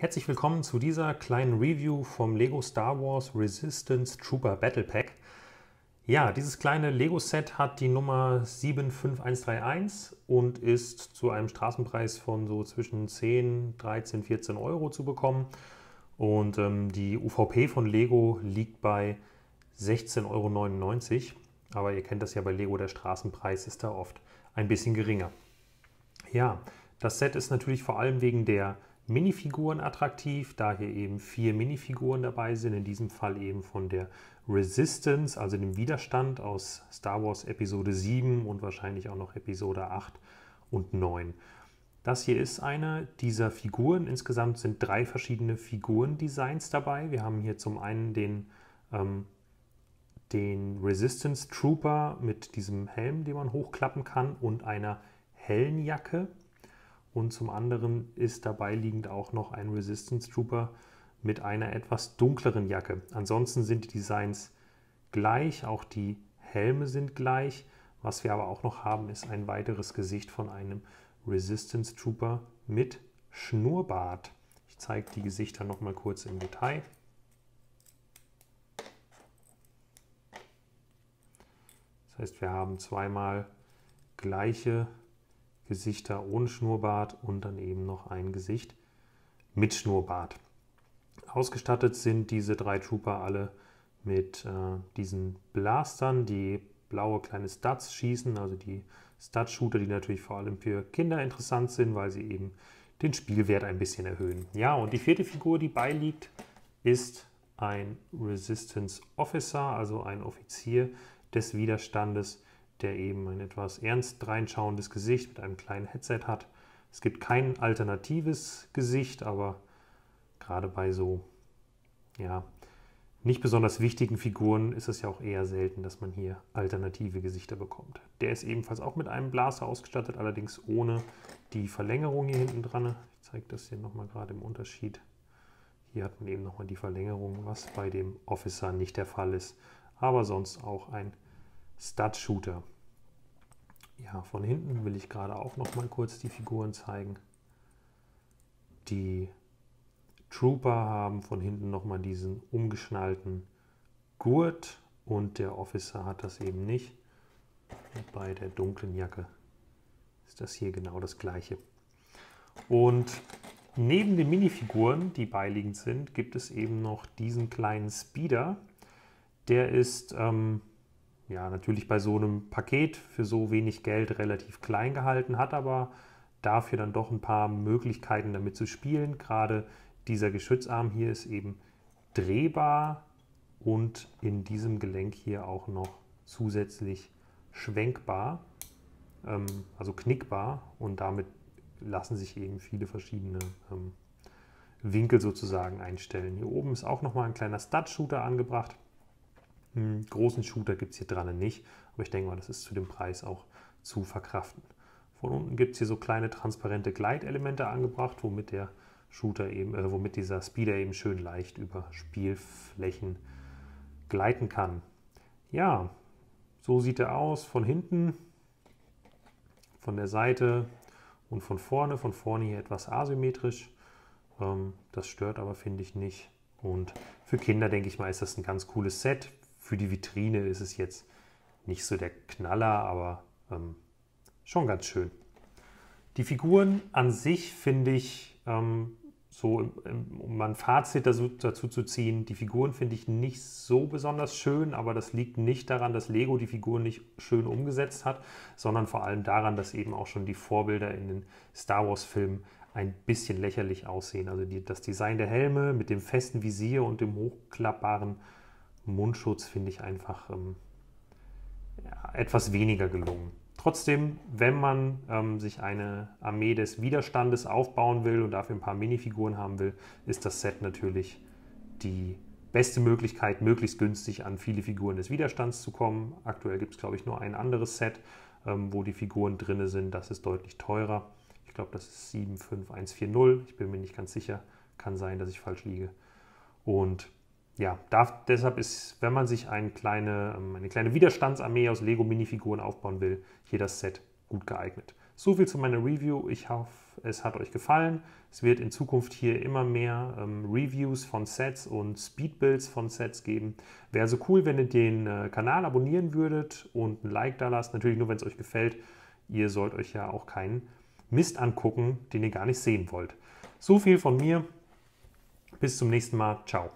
Herzlich willkommen zu dieser kleinen Review vom LEGO Star Wars Resistance Trooper Battle Pack. Ja, dieses kleine Lego-Set hat die Nummer 75131 und ist zu einem Straßenpreis von so zwischen 10, 13, 14 Euro zu bekommen. Und ähm, die UVP von Lego liegt bei 16,99 Euro. Aber ihr kennt das ja bei Lego, der Straßenpreis ist da oft ein bisschen geringer. Ja, das Set ist natürlich vor allem wegen der Minifiguren attraktiv, da hier eben vier Minifiguren dabei sind, in diesem Fall eben von der Resistance, also dem Widerstand aus Star Wars Episode 7 und wahrscheinlich auch noch Episode 8 und 9. Das hier ist eine dieser Figuren. Insgesamt sind drei verschiedene Figurendesigns dabei. Wir haben hier zum einen den, ähm, den Resistance Trooper mit diesem Helm, den man hochklappen kann, und einer hellen Jacke und zum anderen ist dabei liegend auch noch ein Resistance Trooper mit einer etwas dunkleren Jacke. Ansonsten sind die Designs gleich, auch die Helme sind gleich. Was wir aber auch noch haben, ist ein weiteres Gesicht von einem Resistance Trooper mit Schnurrbart. Ich zeige die Gesichter noch mal kurz im Detail. Das heißt, wir haben zweimal gleiche Gesichter ohne Schnurrbart und dann eben noch ein Gesicht mit Schnurrbart. Ausgestattet sind diese drei Trooper alle mit äh, diesen Blastern, die blaue kleine Stats schießen, also die stats shooter die natürlich vor allem für Kinder interessant sind, weil sie eben den Spielwert ein bisschen erhöhen. Ja, und die vierte Figur, die beiliegt, ist ein Resistance Officer, also ein Offizier des Widerstandes, der eben ein etwas ernst reinschauendes Gesicht mit einem kleinen Headset hat. Es gibt kein alternatives Gesicht, aber gerade bei so, ja, nicht besonders wichtigen Figuren ist es ja auch eher selten, dass man hier alternative Gesichter bekommt. Der ist ebenfalls auch mit einem Blaser ausgestattet, allerdings ohne die Verlängerung hier hinten dran. Ich zeige das hier nochmal gerade im Unterschied. Hier hat man eben nochmal die Verlängerung, was bei dem Officer nicht der Fall ist, aber sonst auch ein Stud-Shooter. Ja, von hinten will ich gerade auch noch mal kurz die Figuren zeigen. Die Trooper haben von hinten noch mal diesen umgeschnallten Gurt und der Officer hat das eben nicht. Und bei der dunklen Jacke ist das hier genau das gleiche. Und neben den Minifiguren, die beiliegend sind, gibt es eben noch diesen kleinen Speeder. Der ist ähm, ja, natürlich bei so einem Paket für so wenig Geld relativ klein gehalten, hat aber dafür dann doch ein paar Möglichkeiten damit zu spielen. Gerade dieser Geschützarm hier ist eben drehbar und in diesem Gelenk hier auch noch zusätzlich schwenkbar, ähm, also knickbar und damit lassen sich eben viele verschiedene ähm, Winkel sozusagen einstellen. Hier oben ist auch nochmal ein kleiner Stud-Shooter angebracht. Einen hm, großen Shooter gibt es hier dran nicht, aber ich denke mal, das ist zu dem Preis auch zu verkraften. Von unten gibt es hier so kleine transparente Gleitelemente angebracht, womit der Shooter eben, äh, womit dieser Speeder eben schön leicht über Spielflächen gleiten kann. Ja, so sieht er aus von hinten, von der Seite und von vorne. Von vorne hier etwas asymmetrisch. Ähm, das stört aber, finde ich, nicht. Und für Kinder, denke ich mal, ist das ein ganz cooles Set für die Vitrine ist es jetzt nicht so der Knaller, aber ähm, schon ganz schön. Die Figuren an sich finde ich, ähm, so um ein Fazit dazu, dazu zu ziehen, die Figuren finde ich nicht so besonders schön, aber das liegt nicht daran, dass Lego die Figuren nicht schön umgesetzt hat, sondern vor allem daran, dass eben auch schon die Vorbilder in den Star Wars-Filmen ein bisschen lächerlich aussehen. Also die, das Design der Helme mit dem festen Visier und dem hochklappbaren Mundschutz finde ich einfach ähm, ja, etwas weniger gelungen. Trotzdem, wenn man ähm, sich eine Armee des Widerstandes aufbauen will und dafür ein paar Minifiguren haben will, ist das Set natürlich die beste Möglichkeit, möglichst günstig an viele Figuren des Widerstands zu kommen. Aktuell gibt es, glaube ich, nur ein anderes Set, ähm, wo die Figuren drin sind. Das ist deutlich teurer. Ich glaube, das ist 75140. Ich bin mir nicht ganz sicher. Kann sein, dass ich falsch liege. Und ja, darf, deshalb ist, wenn man sich eine kleine, ähm, eine kleine Widerstandsarmee aus Lego-Minifiguren aufbauen will, hier das Set gut geeignet. So viel zu meiner Review. Ich hoffe, es hat euch gefallen. Es wird in Zukunft hier immer mehr ähm, Reviews von Sets und Speedbuilds von Sets geben. Wäre so cool, wenn ihr den äh, Kanal abonnieren würdet und ein Like da lasst. Natürlich nur, wenn es euch gefällt. Ihr sollt euch ja auch keinen Mist angucken, den ihr gar nicht sehen wollt. So viel von mir. Bis zum nächsten Mal. Ciao.